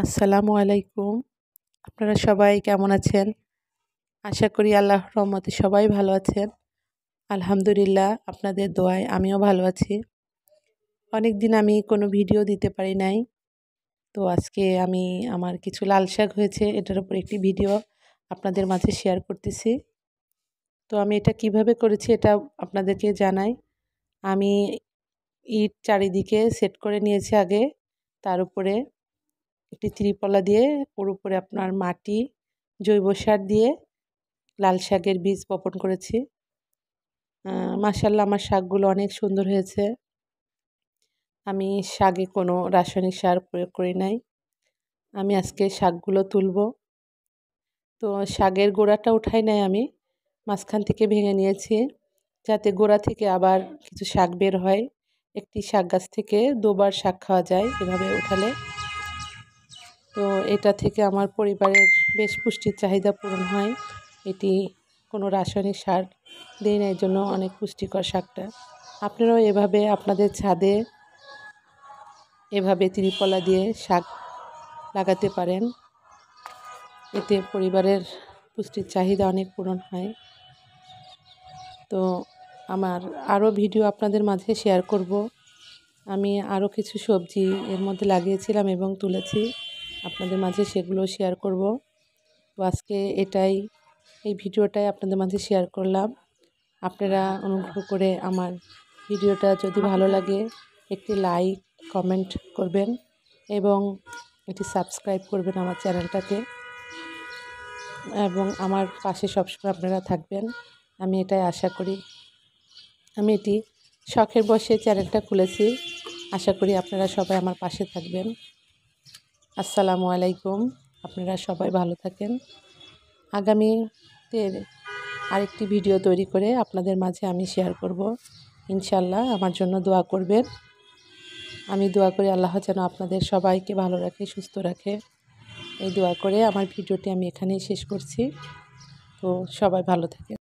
আসসালামু আলাইকুম আপনারা সবাই কেমন আছেন আশা করি আল্লাহ রহমতে সবাই ভালো আছেন আলহামদুলিল্লাহ আপনাদের দোয়ায় আমিও ভালো আছি অনেক দিন আমি কোনো ভিডিও দিতে পারি নাই তো আজকে আমি আমার কিছু লাল শাক হয়েছে এটার উপর একটি ভিডিও আপনাদের মাঝে শেয়ার করতেছি তো আমি এটা কিভাবে করেছি এটা আপনাদেরকে জানাই আমি ইট চারিদিকে সেট করে নিয়েছি আগে তার উপরে একটি ত্রিপলা দিয়ে ওর উপরে আপনার মাটি জৈব সার দিয়ে লাল শাকের বীজ বপন করেছি মাসাল্লাহ আমার শাকগুলো অনেক সুন্দর হয়েছে আমি শাকে কোনো রাসায়নিক সার প্রয়োগ করি নাই আমি আজকে শাকগুলো তুলব তো শাকের গোড়াটা উঠাই নাই আমি মাঝখান থেকে ভেঙে নিয়েছি যাতে গোড়া থেকে আবার কিছু শাক বের হয় একটি শাক গাছ থেকে দুবার শাক খাওয়া যায় এভাবে উঠালে তো এটা থেকে আমার পরিবারের বেশ পুষ্টির চাহিদা পূরণ হয় এটি কোনো রাসায়নিক সার দিই না জন্য অনেক পুষ্টিকর শাকটা আপনারাও এভাবে আপনাদের ছাদে এভাবে ত্রিপলা দিয়ে শাক লাগাতে পারেন এতে পরিবারের পুষ্টির চাহিদা অনেক পূরণ হয় তো আমার আরও ভিডিও আপনাদের মাঝে শেয়ার করব আমি আরও কিছু সবজি এর মধ্যে লাগিয়েছিলাম এবং তুলেছি আপনাদের মাঝে সেগুলো শেয়ার করব তো আজকে এটাই এই ভিডিওটাই আপনাদের মাঝে শেয়ার করলাম আপনারা অনুগ্রহ করে আমার ভিডিওটা যদি ভালো লাগে একটি লাইক কমেন্ট করবেন এবং এটি সাবস্ক্রাইব করবেন আমার চ্যানেলটাকে এবং আমার পাশে সবসময় আপনারা থাকবেন আমি এটাই আশা করি আমি এটি শখের বসে চ্যানেলটা খুলেছি আশা করি আপনারা সবাই আমার পাশে থাকবেন আসসালামু আলাইকুম আপনারা সবাই ভালো থাকেন আগামীতে আরেকটি ভিডিও তৈরি করে আপনাদের মাঝে আমি শেয়ার করব ইনশাল্লাহ আমার জন্য দোয়া করবেন আমি দোয়া করি আল্লাহ যেন আপনাদের সবাইকে ভালো রাখে সুস্থ রাখে এই দোয়া করে আমার ভিডিওটি আমি এখানেই শেষ করছি তো সবাই ভালো থাকেন